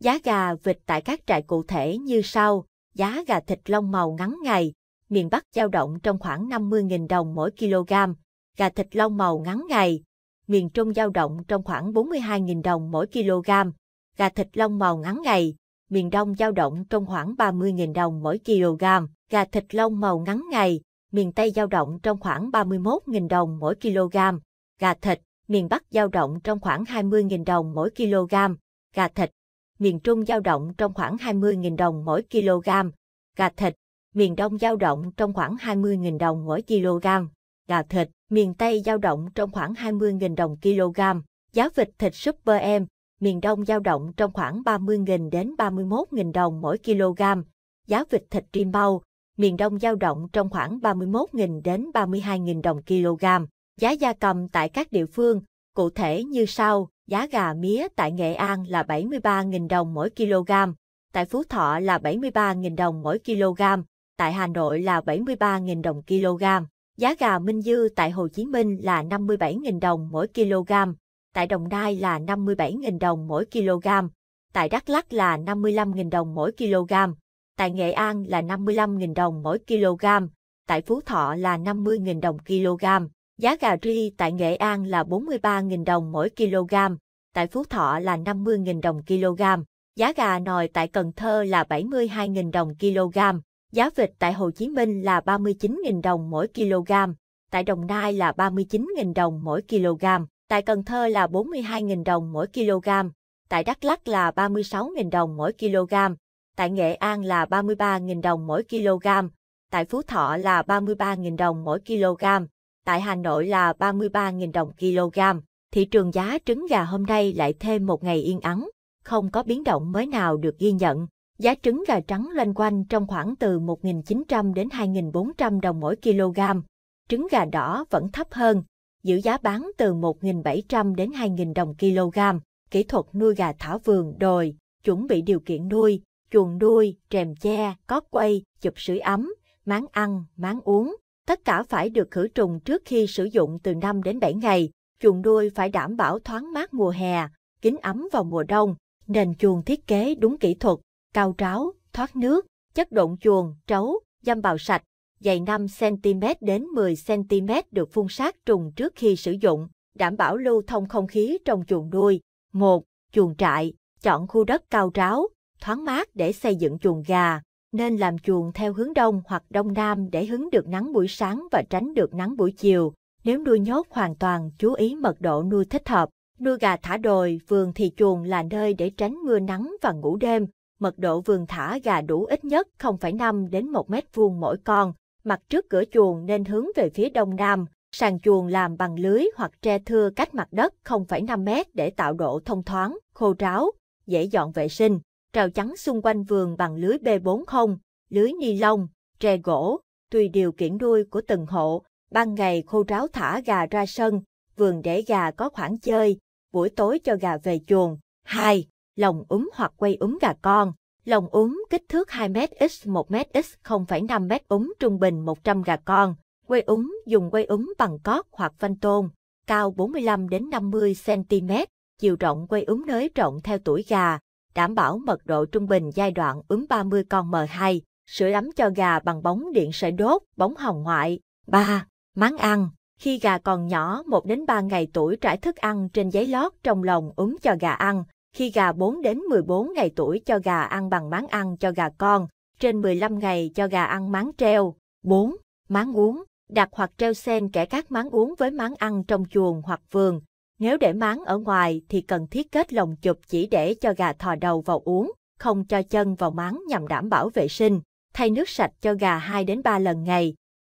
Giá gà vịt tại các trại cụ thể như sau, giá gà thịt lông màu ngắn ngày, miền Bắc dao động trong khoảng 50.000 đồng mỗi kg, gà thịt lông màu ngắn ngày, miền Trung dao động trong khoảng 42.000 đồng mỗi kg, gà thịt lông màu ngắn ngày, miền Đông dao động trong khoảng 30.000 đồng mỗi kg, gà thịt lông màu ngắn ngày, miền Tây dao động trong khoảng 31.000 đồng mỗi kg, gà thịt, miền Bắc dao động trong khoảng 20.000 đồng mỗi kg, gà thịt, miền Trung dao động trong khoảng 20.000 đồng mỗi kg, gà thịt, miền Đông dao động trong khoảng 20.000 đồng mỗi kg, gà thịt, miền Tây dao động trong khoảng 20.000 đồng kg, giá vịt thịt Super em, miền Đông dao động trong khoảng 30.000 đến 31.000 đồng mỗi kg, giá vịt thịt rim bao, miền Đông dao động trong khoảng 31.000 đến 32.000 đồng kg. Giá gia cầm tại các địa phương, cụ thể như sau giá gà mía tại Nghệ An là 73.000 đồng mỗi kg, tại Phú Thọ là 73.000 đồng mỗi kg, tại Hà Nội là 73.000 đồng kg. Giá gà Minh Dư tại Hồ Chí Minh là 57.000 đồng mỗi kg, tại Đồng Nai là 57.000 đồng mỗi kg, tại Đắk Lắk là 55.000 đồng mỗi kg, tại Nghệ An là 55.000 đồng mỗi kg, tại Phú Thọ là 50.000 đồng kg. Giá gà ri tại Nghệ An là 43.000 đồng mỗi kg, tại Phú Thọ là 50.000 đồng kg, giá gà nồi tại Cần Thơ là 72.000 đồng kg, giá vịt tại Hồ Chí Minh là 39.000 đồng mỗi kg, tại Đồng Nai là 39.000 đồng mỗi kg, tại Cần Thơ là 42.000 đồng mỗi kg, tại Đắk Lắk là 36.000 đồng mỗi kg, tại Nghệ An là 33.000 đồng mỗi kg, tại Phú Thọ là 33.000 đồng mỗi kg tại Hà Nội là 33.000 đồng kg. Thị trường giá trứng gà hôm nay lại thêm một ngày yên ắng, không có biến động mới nào được ghi nhận. Giá trứng gà trắng loanh quanh trong khoảng từ 1.900 đến 2.400 đồng mỗi kg. Trứng gà đỏ vẫn thấp hơn, giữ giá bán từ 1.700 đến 2.000 đồng kg. Kỹ thuật nuôi gà thảo vườn đồi, chuẩn bị điều kiện nuôi, chuồng nuôi, trèm che, có quay, chụp sưởi ấm, máng ăn, máng uống. Tất cả phải được khử trùng trước khi sử dụng từ 5 đến 7 ngày. Chuồng nuôi phải đảm bảo thoáng mát mùa hè, kín ấm vào mùa đông. Nền chuồng thiết kế đúng kỹ thuật, cao tráo, thoát nước, chất độn chuồng, trấu, dâm bào sạch, dày 5cm đến 10cm được phun sát trùng trước khi sử dụng, đảm bảo lưu thông không khí trong chuồng nuôi. 1. Chuồng trại, chọn khu đất cao ráo, thoáng mát để xây dựng chuồng gà, nên làm chuồng theo hướng đông hoặc đông nam để hứng được nắng buổi sáng và tránh được nắng buổi chiều. Nếu nuôi nhốt hoàn toàn, chú ý mật độ nuôi thích hợp. Nuôi gà thả đồi, vườn thì chuồng là nơi để tránh mưa nắng và ngủ đêm. Mật độ vườn thả gà đủ ít nhất 0,5 đến 1 mét vuông mỗi con. Mặt trước cửa chuồng nên hướng về phía đông nam. Sàn chuồng làm bằng lưới hoặc tre thưa cách mặt đất 0,5 mét để tạo độ thông thoáng, khô ráo, dễ dọn vệ sinh rào chắn xung quanh vườn bằng lưới B40, lưới ni lông, tre gỗ, tùy điều kiện nuôi của từng hộ, ban ngày khô ráo thả gà ra sân, vườn để gà có khoảng chơi, buổi tối cho gà về chuồng. 2. Lồng úm hoặc quay úm gà con. Lồng úm kích thước 2m x 1m x 0,5m úm trung bình 100 gà con. Quay úm dùng quay úm bằng cót hoặc vanh tôn, cao 45 đến 50 cm, chiều rộng quay úm nới rộng theo tuổi gà, đảm bảo mật độ trung bình giai đoạn ướm 30 con M2, sữa ấm cho gà bằng bóng điện sợi đốt, bóng hồng ngoại. 3. Máng ăn Khi gà còn nhỏ 1 đến 3 ngày tuổi trải thức ăn trên giấy lót trong lồng ướm cho gà ăn. Khi gà 4 đến 14 ngày tuổi cho gà ăn bằng máng ăn cho gà con, trên 15 ngày cho gà ăn máng treo. 4. Máng uống đặt hoặc treo sen kẻ các máng uống với máng ăn trong chuồng hoặc vườn, nếu để máng ở ngoài thì cần thiết kết lồng chụp chỉ để cho gà thò đầu vào uống, không cho chân vào máng nhằm đảm bảo vệ sinh. Thay nước sạch cho gà 2 đến 3 lần ngày,